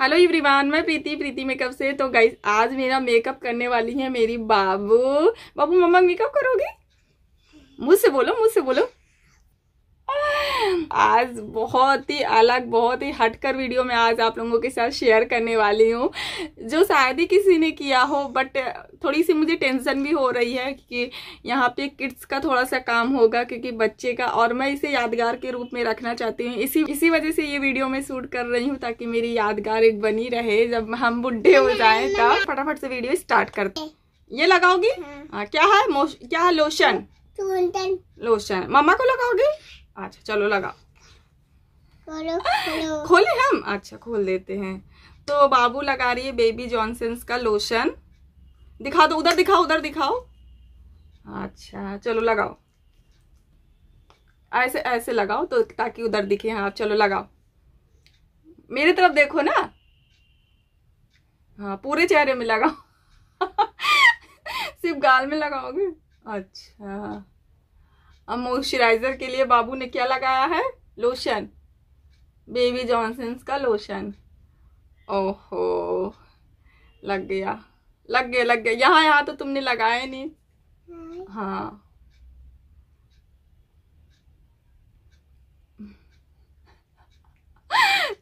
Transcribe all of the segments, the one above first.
Hello इवरीवान मैं प्रीति प्रीति makeup से तो गाइज आज मेरा मेकअप करने वाली है मेरी बाबू बाबू मम्मा मेकअप करोगे मुझसे बोलो मुझसे बोलो आज बहुत ही अलग बहुत ही हटकर वीडियो में आज आप लोगों के साथ शेयर करने वाली हूँ जो शायद ही किसी ने किया हो बट थोड़ी सी मुझे टेंशन भी हो रही है कि यहाँ पे किड्स का थोड़ा सा काम होगा क्योंकि बच्चे का और मैं इसे यादगार के रूप में रखना चाहती हूँ इसी इसी वजह से ये वीडियो मैं शूट कर रही हूँ ताकि मेरी यादगार एक बनी रहे जब हम बुढ़े हो जाए तब फटाफट से वीडियो स्टार्ट करते ये लगाओगी हाँ, हाँ क्या है क्या है लोशन लोशन मम्मा को लगाओगी अच्छा चलो लगा खोले हम अच्छा खोल देते हैं तो बाबू लगा रही है बेबी जॉनसन्स का लोशन दिखा दो उधर दिखाओ उधर दिखाओ अच्छा चलो लगाओ ऐसे ऐसे लगाओ तो ताकि उधर दिखे हाँ चलो लगाओ मेरे तरफ देखो ना हाँ पूरे चेहरे में लगाओ सिर्फ गाल में लगाओगे अच्छा अब मॉइस्चराइजर के लिए बाबू ने क्या लगाया है लोशन बेबी जॉनसन्स का लोशन ओहो लग गया लग गया लग गया यहाँ यहाँ तो तुमने लगाया नहीं हाँ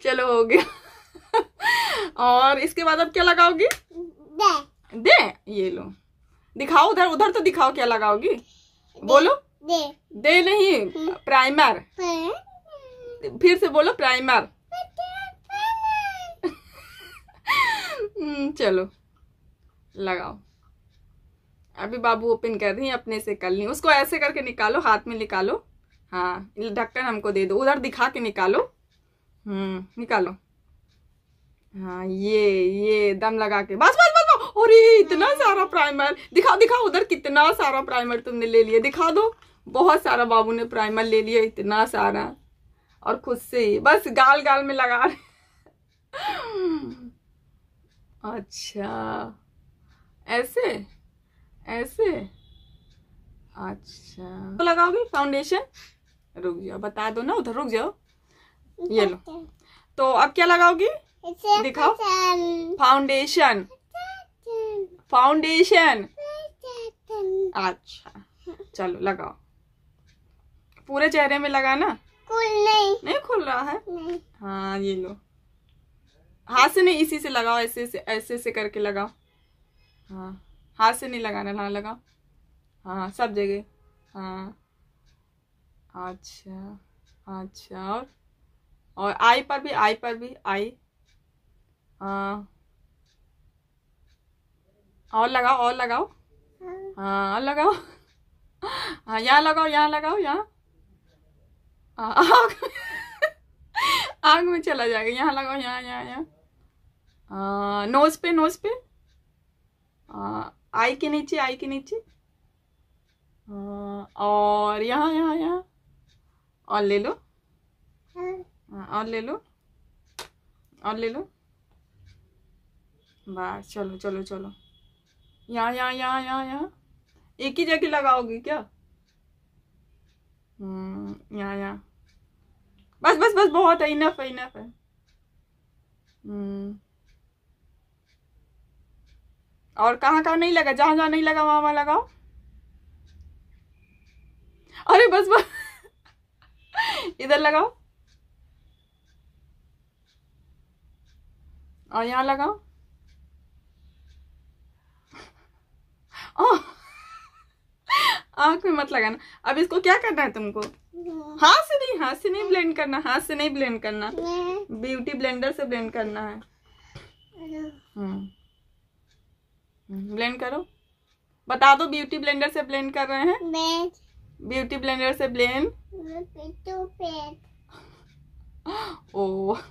चलो हो गया और इसके बाद अब क्या लगाओगी दे दे ये लो दिखाओ उधर उधर तो दिखाओ क्या लगाओगी बोलो दे दे नहीं हम्म। प्राइमर फिर से बोलो प्राइमर हम्म, चलो लगाओ अभी बाबू ओपन कर रही है अपने से कल नहीं उसको ऐसे करके निकालो हाथ में निकालो हाँ ढक्कन हमको दे दो उधर दिखा के निकालो हम्म निकालो हाँ ये ये दम लगा के बस बस अरे इतना हाँ। सारा प्राइमर दिखाओ दिखाओ उधर कितना सारा प्राइमर तुमने ले लिया दिखा दो बहुत सारा बाबू ने प्राइमर ले लिया इतना सारा और खुद से ही बस गाल गाल में लगा रहे अच्छा ऐसे ऐसे अच्छा तो लगाओगी फाउंडेशन रुक जाओ बता दो ना उधर रुक जाओ ये लो तो अब क्या लगाओगी दिखाओ फाउंडेशन फाउंडेशन अच्छा चलो लगाओ पूरे चेहरे में लगाना खुल नहीं नहीं खुल रहा है नहीं हाँ ये लो हाथ से नहीं इसी से लगाओ ऐसे से ऐसे से करके लगाओ हाँ हाथ से नहीं लगाना ना लगाओ हाँ सब जगह हाँ अच्छा अच्छा और और आई पर भी आई पर भी आई हाँ और लगाओ और लगाओ हाँ, हाँ और लगाओ हाँ यहाँ लगाओ यहाँ लगाओ यहाँ आग आग में चला जाएगा यहाँ लगाओ यहाँ यहाँ यहाँ नोज पे नोज पे आई के नीचे आई के नीचे आ, और यहाँ यहाँ यहाँ और ले लो आ, और ले लो और ले लो बस चलो चलो चलो यहाँ यहाँ यहाँ यहाँ यहाँ एक ही जगह लगाओगी क्या या या बस बस बस बहुत है इनफ है इनफ है और कहाँ कहाँ नहीं लगा जहां जहां नहीं लगा वहां वहां लगाओ अरे बस बस इधर लगाओ और यहाँ लगाओ आंख में मत लगाना अब इसको क्या करना है तुमको हाँ। हाथ से नहीं हाथ से नहीं ब्लेंड करना हाथ से नहीं ब्लेंड करना ब्यूटी ब्लेंडर से ब्लेंड करना है ब्लेंड हम्म। करो बता दो ब्यूटी ब्लेंडर से ब्लेंड कर रहे हैं ब्यूटी ब्लेंडर से ब्लेंड ओ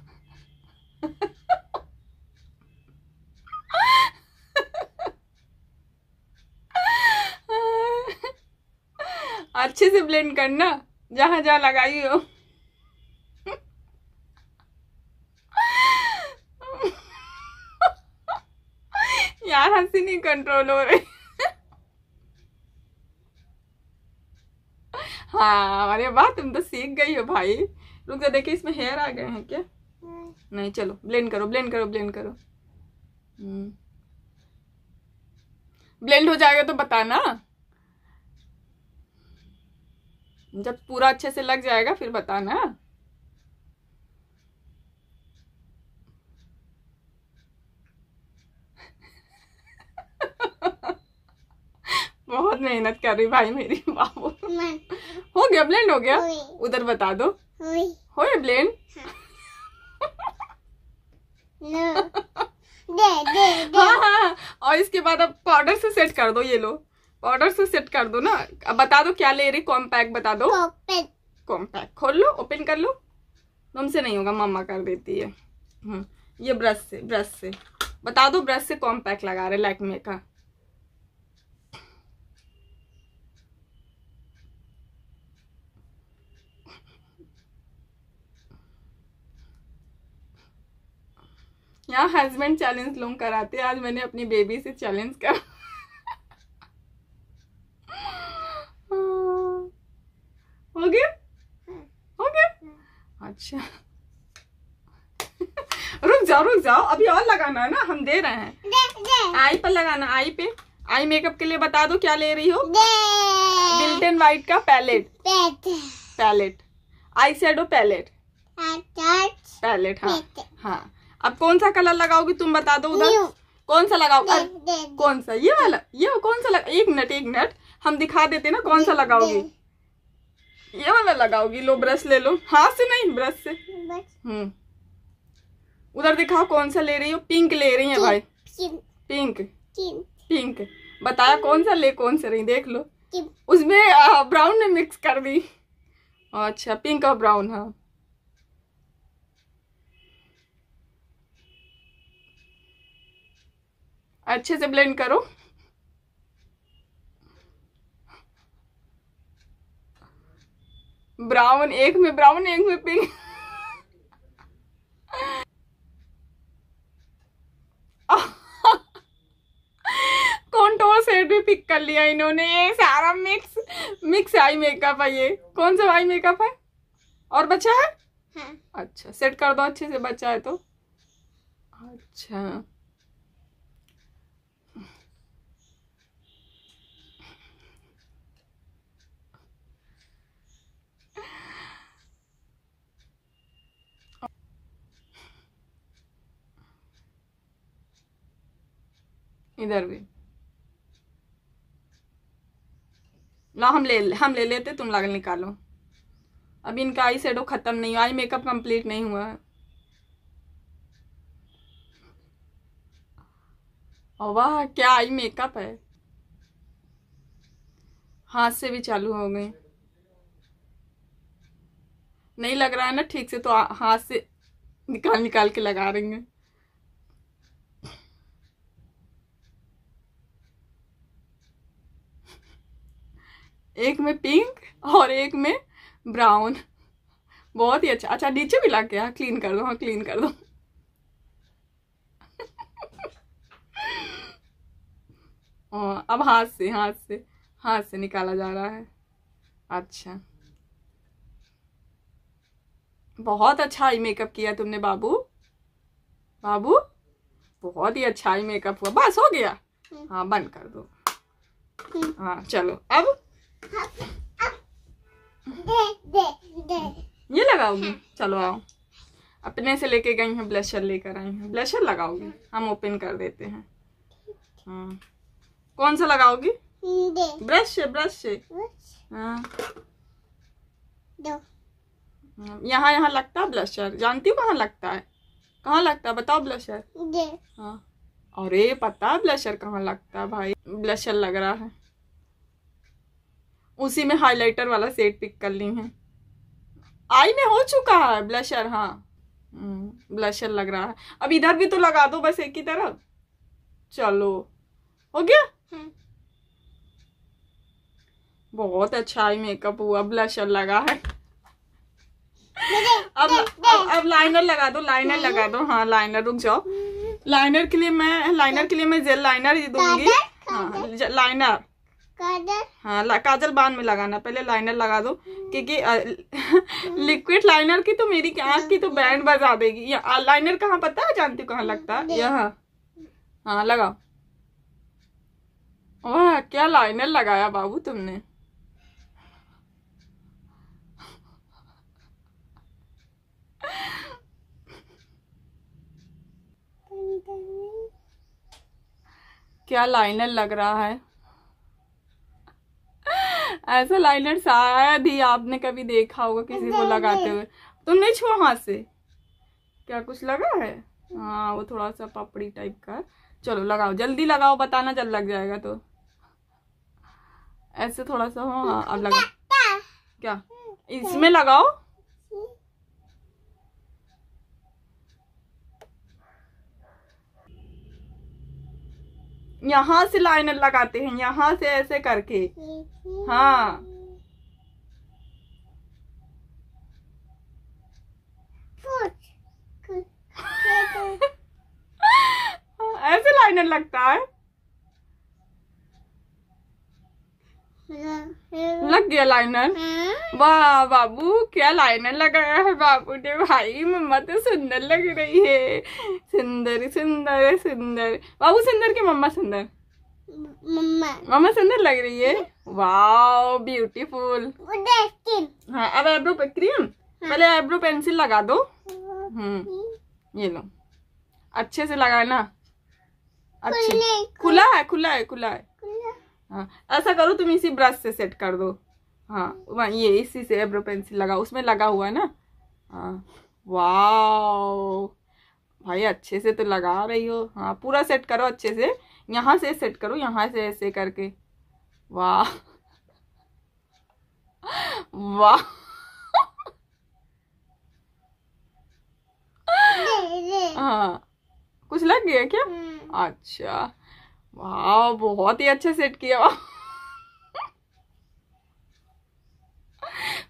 अच्छे से ब्लेंड करना जहां जहां लगाई हो यार हंसी नहीं कंट्रोल हो रही हाँ अरे वाह तुम तो सीख गई हो भाई रुक जा देखिए इसमें हेयर आ गए हैं क्या नहीं चलो ब्लेंड करो ब्लेंड करो ब्लेंड करो ब्लेंड हम्म। हो जाएगा तो बताना जब पूरा अच्छे से लग जाएगा फिर बताना बहुत मेहनत कर रही भाई मेरी बाबू हो गया ब्लेंड हो गया उधर बता दो हो गया ब्लेंड हाँ।, हाँ। हाँ, हाँ, और इसके बाद अब पाउडर से सेट कर दो ये लो ऑर्डर से सेट कर दो ना अब बता दो क्या ले रही कॉम्पैक्ट बता दो कॉम्पैक्ट खोल लो ओपन कर लो तुमसे नहीं होगा मामा कर देती है हम्म, ये ब्रश से ब्रश से बता दो ब्रश से कॉम्पैक्ट लगा रहे लैक्मे का यहाँ हस्बैंड चैलेंज लोग कराते हैं आज मैंने अपनी बेबी से चैलेंज करा हो गया हो गया अच्छा रुक जाओ रुक जाओ अभी और लगाना है ना हम दे रहे हैं आई पर लगाना आई पे आई मेकअप के लिए बता दो क्या ले रही हो बिल्टन व्हाइट का palette palette eye shadow palette palette हाँ हाँ अब कौन सा कलर लगाओगी तुम बता दो उधर कौन सा लगाओ दे, दे, दे। कौन सा ये वाला ये कौन सा लगा एक मिनट एक मिनट हम दिखा देते ना कौन सा लगाओगी ये वाला लगाओगी लो ब्रश ले लो हाथ से नहीं ब्रश से हम्म उधर दिखाओ कौन सा ले रही हो पिंक ले रही है भाई पिंक पिंक बताया कौन सा ले कौन सा रही देख लो उसमें ब्राउन ने मिक्स कर दी अच्छा पिंक और ब्राउन हाँ अच्छे से ब्लेंड करो ब्राउन एक में ब्राउन एक में पिंक कॉन्टोर सेट भी पिक कर लिया इन्होंने ये सारा मिक्स मिक्स आई मेकअप है ये कौन सा आई मेकअप है और बचा है हाँ। अच्छा सेट कर दो अच्छे से बचा है तो अच्छा इधर भी लो हम ले हम ले लेते तुम लाग निकालो अब इनका आई शेडो ख़त्म नहीं हुआ आई मेकअप कंप्लीट नहीं हुआ है वाह क्या आई मेकअप है हाथ से भी चालू हो गए नहीं लग रहा है ना ठीक से तो हाथ से निकाल निकाल के लगा रही हैं एक में पिंक और एक में ब्राउन बहुत ही अच्छा अच्छा नीचे भी ला के हाँ क्लीन कर दो हाँ क्लीन कर दो अब हाथ से हाथ से हाथ से निकाला जा रहा है अच्छा बहुत अच्छा आई मेकअप किया तुमने बाबू बाबू बहुत ही अच्छा आई मेकअप हुआ बस हो गया हम्म। हाँ बंद कर दो हम्म। हाँ चलो अब ये लगाओगी चलो आओ अपने से लेके गई हैं ब्लशर लेकर आई हैं ब्लशर लगाओगी हम ओपन कर देते हैं हाँ कौन सा लगाओगी ब्रश से ब्रश से हाँ यहाँ यहाँ लगता है ब्लशर जानती हूँ कहाँ लगता है कहाँ लगता है बताओ ब्लशर हाँ अरे पता है ब्लशर कहाँ लगता है भाई ब्लशर लग रहा है उसी में हाइलाइटर वाला सेट पिक कर ली है आई में हो चुका है ब्लशर हाँ ब्लशर हम्म, लग रहा है अब इधर भी तो लगा दो बस एक ही तरफ चलो हो गया हम्म। बहुत अच्छा आई मेकअप हुआ ब्लशर लगा है अब अब, लाइनर लगा दो लाइनर लगा दो हाँ लाइनर रुक जाओ लाइनर हम्म। के लिए मैं लाइनर के लिए मैं जेल लाइनर दूंगी हाँ लाइनर हाँ हाँ काजल बांध में लगाना पहले लाइनर लगा दो क्योंकि लिक्विड लाइनर की तो मेरी आँख की तो बैंड बजा देगी लाइनर कहाँ पता है जानती कहाँ लगता है यहाँ हाँ लगाओ वाह क्या लाइनर लगाया बाबू तुमने तो क्या लाइनर लग रहा है ऐसा लाइनर शायद ही आपने कभी देखा होगा किसी को लगाते हुए तुम नहीं छुआ हाथ से क्या कुछ लगा है हाँ वो थोड़ा सा पापड़ी टाइप का चलो लगाओ जल्दी लगाओ बताना जल लग जाएगा तो ऐसे थोड़ा सा हो हाँ, हाँ अब लगा क्या इसमें लगाओ यहाँ से लाइनर लगाते हैं यहाँ से ऐसे करके हाँ ऐसे लाइनर लगता है लग गया लाइनर हाँ। वाह बाबू क्या लाइनर लगाया है बाबू ने भाई मम्मा तो सुंदर लग रही है सुंदर सुंदर सुंदर बाबू सुंदर के मम्मा सुंदर मम्मा मम्मा सुंदर लग रही है वाह ब्यूटीफुल हाँ अब आईब्रो क्रीम हाँ। पहले आईब्रो पेंसिल लगा दो हम्म ये लो अच्छे से लगाना अच्छे खुला है खुला है खुला है हाँ ऐसा करो तुम इसी ब्रश से सेट कर दो हाँ ये इसी से एब्रो पेंसिल लगा उसमें लगा हुआ है ना हाँ वाओ भाई अच्छे से तो लगा रही हो हाँ पूरा सेट करो अच्छे से यहाँ से सेट करो यहाँ से ऐसे करके वाह वाह हाँ कुछ लग गया क्या हम्म। अच्छा वाह बहुत ही अच्छा सेट किया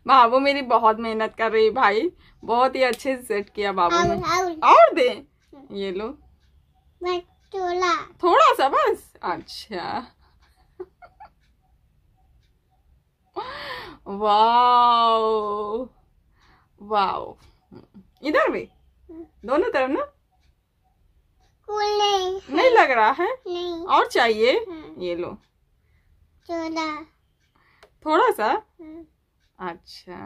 बाबू मेरी बहुत मेहनत कर रही भाई बहुत ही अच्छे से सेट किया बाबू ने और दे ये लो थोड़ा थोड़ा सा बस अच्छा वाओ वाओ इधर भी हम्म। दोनों तरफ ना कूल नहीं नहीं लग रहा है नहीं और चाहिए हाँ। ये लो थोड़ा थोड़ा सा हाँ। अच्छा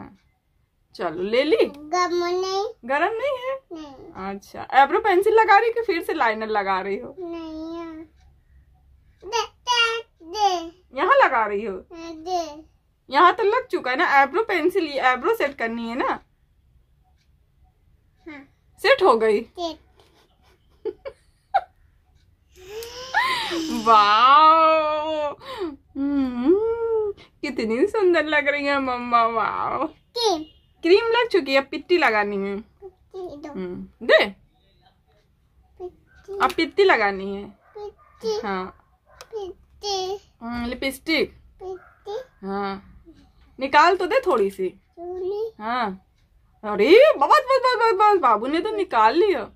चलो ले ली गर्म नहीं गर्म नहीं है नहीं। अच्छा एब्रो पेंसिल लगा रही कि फिर से लाइनर लगा रही हो नहीं यहाँ लगा रही हो हाँ, यहाँ तो लग चुका है ना एब्रो पेंसिल एब्रो सेट करनी है ना हाँ। सेट हो गई वाओ hmm. कितनी सुंदर लग रही है मम्मा वाओ क्रीम लग चुकी है पिट्टी लगानी है hmm. दे अब पिट्टी लगानी है हाँ लिपस्टिक hmm, हाँ निकाल तो दे थोड़ी सी हाँ अरे बहुत बहुत बहुत बहुत बाबू ने तो निकाल लिया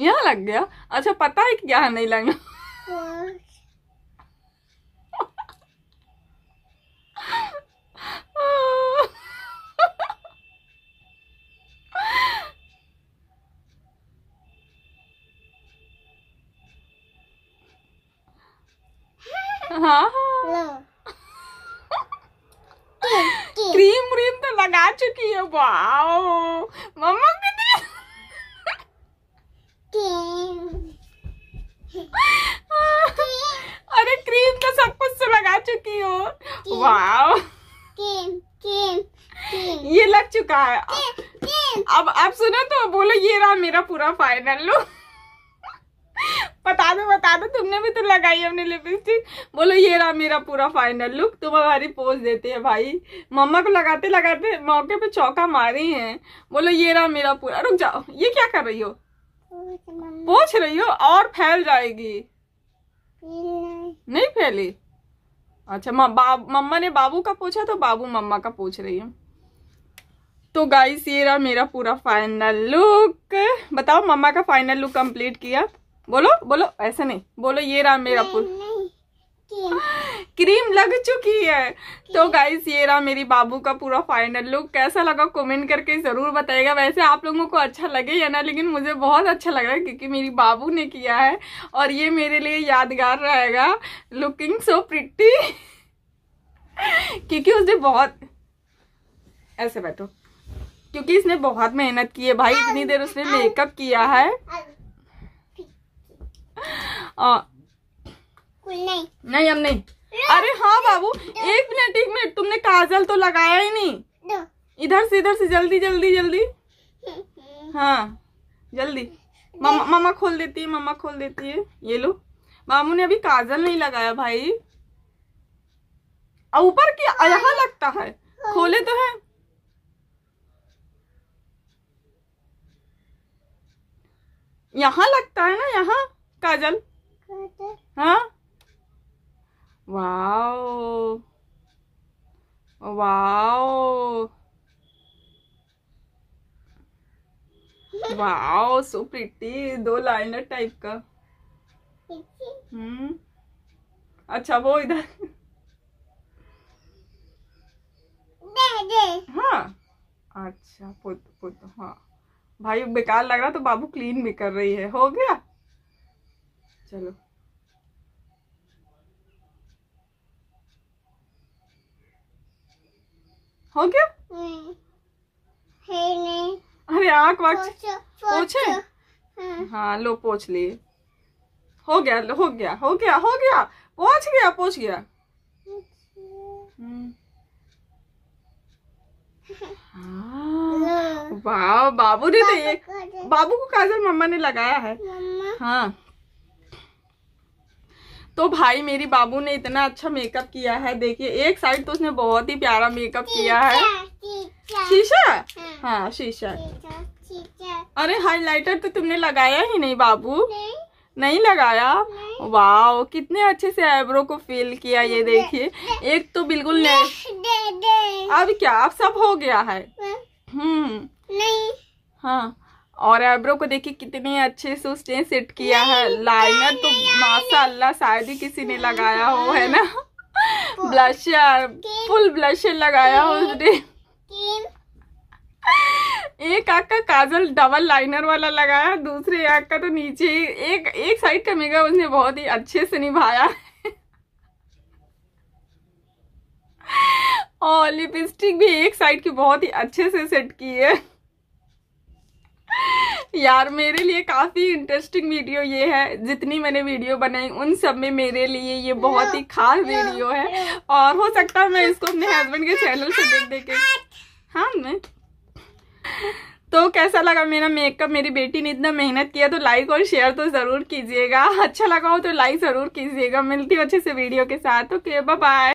यहाँ लग गया अच्छा पता है कि यहाँ नहीं लगना हाँ क्रीम हाँ। व्रीम तो लगा चुकी है वाओ मम्मा वाह ये लग चुका है कीन, कीन। अब अब सुनो तो बोलो ये रहा मेरा पूरा फाइनल लुक बता दो बता दो तुमने भी तो लगाई अपने लिपस्टिक बोलो ये रहा मेरा पूरा फाइनल लुक तुम हमारी पोज देते हैं भाई मम्मा को लगाते लगाते मौके पे चौका मारे हैं बोलो ये रहा मेरा पूरा रुक जाओ ये क्या कर रही हो पूछ रही हो और फैल जाएगी नहीं फैली अच्छा मम्मा ने बाबू का पूछा तो बाबू मम्मा का पूछ रही है तो गाइस ये रहा मेरा पूरा फाइनल लुक बताओ मम्मा का फाइनल लुक कंप्लीट किया बोलो बोलो ऐसे नहीं बोलो ये रहा मेरा पूरा क्रीम लग चुकी है तो गाइस ये रहा मेरी बाबू का पूरा फाइनल लुक कैसा लगा कमेंट करके ज़रूर बताएगा वैसे आप लोगों को अच्छा लगे या ना लेकिन मुझे बहुत अच्छा लग रहा है क्योंकि मेरी बाबू ने किया है और ये मेरे लिए यादगार रहेगा लुकिंग सो प्रिटी क्योंकि उसने बहुत ऐसे बैठो क्योंकि इसने बहुत मेहनत की है भाई इतनी देर उसने मेकअप किया है आ, नहीं नहीं अब नहीं अरे हाँ बाबू एक मिनट एक मिनट तुमने काजल तो लगाया ही नहीं इधर से इधर से जल्दी जल्दी जल्दी हाँ जल्दी मामा मामा खोल देती है मामा खोल देती है ये लो मामू ने अभी काजल नहीं लगाया भाई ऊपर की यहाँ हाँ। लगता है हाँ। खोले तो है यहाँ लगता है ना यहाँ काजल हाँ Wow. Wow. wow, so pretty. दो लाइनर टाइप का हम्म अच्छा वो इधर हाँ अच्छा पुत पुत हाँ भाई बेकार लग रहा तो बाबू क्लीन भी कर रही है हो गया चलो हो गया नहीं नहीं। अरे आंख वाक पोछे हाँ।, हाँ लो पोछ लिए हो गया हो गया हो गया हो गया पोछ गया पोछ गया हम्म। हाँ। बाबू ने तो ये बाबू को काजल मम्मा ने लगाया है हाँ तो भाई मेरी बाबू ने इतना अच्छा मेकअप किया है देखिए एक साइड तो उसने बहुत ही प्यारा मेकअप किया है शीशा हाँ हाँ शीशा अरे हाइलाइटर तो तुमने लगाया ही नहीं बाबू नहीं, नहीं लगाया वाह कितने अच्छे से आईब्रो को फिल किया ये देखिए एक तो बिल्कुल नहीं अब क्या अब सब हो गया है हाँ। हम्म नहीं हाँ और एब्रो को देखिए कितने अच्छे से उसने सेट किया है लाइनर तो माशा अल्लाह शायद ही किसी ने लगाया हो है ना ब्लशर फुल ब्लशर लगाया हो उसने एक आँख का काजल डबल लाइनर वाला लगाया दूसरे आँख का तो नीचे एक एक साइड का मेगा उसने बहुत ही अच्छे से निभाया और लिपस्टिक भी एक साइड की बहुत ही अच्छे से सेट की है यार मेरे लिए काफ़ी इंटरेस्टिंग वीडियो ये है जितनी मैंने वीडियो बनाई उन सब में मेरे लिए ये बहुत ही खास वीडियो है और हो सकता है मैं इसको अपने हस्बैंड के चैनल से देख देखे हाँ मैं तो कैसा लगा मेरा मेकअप मेरी बेटी ने इतना मेहनत किया तो लाइक और शेयर तो ज़रूर कीजिएगा अच्छा लगा हो तो लाइक ज़रूर कीजिएगा मिलती हूँ अच्छे से वीडियो के साथ ओके बाय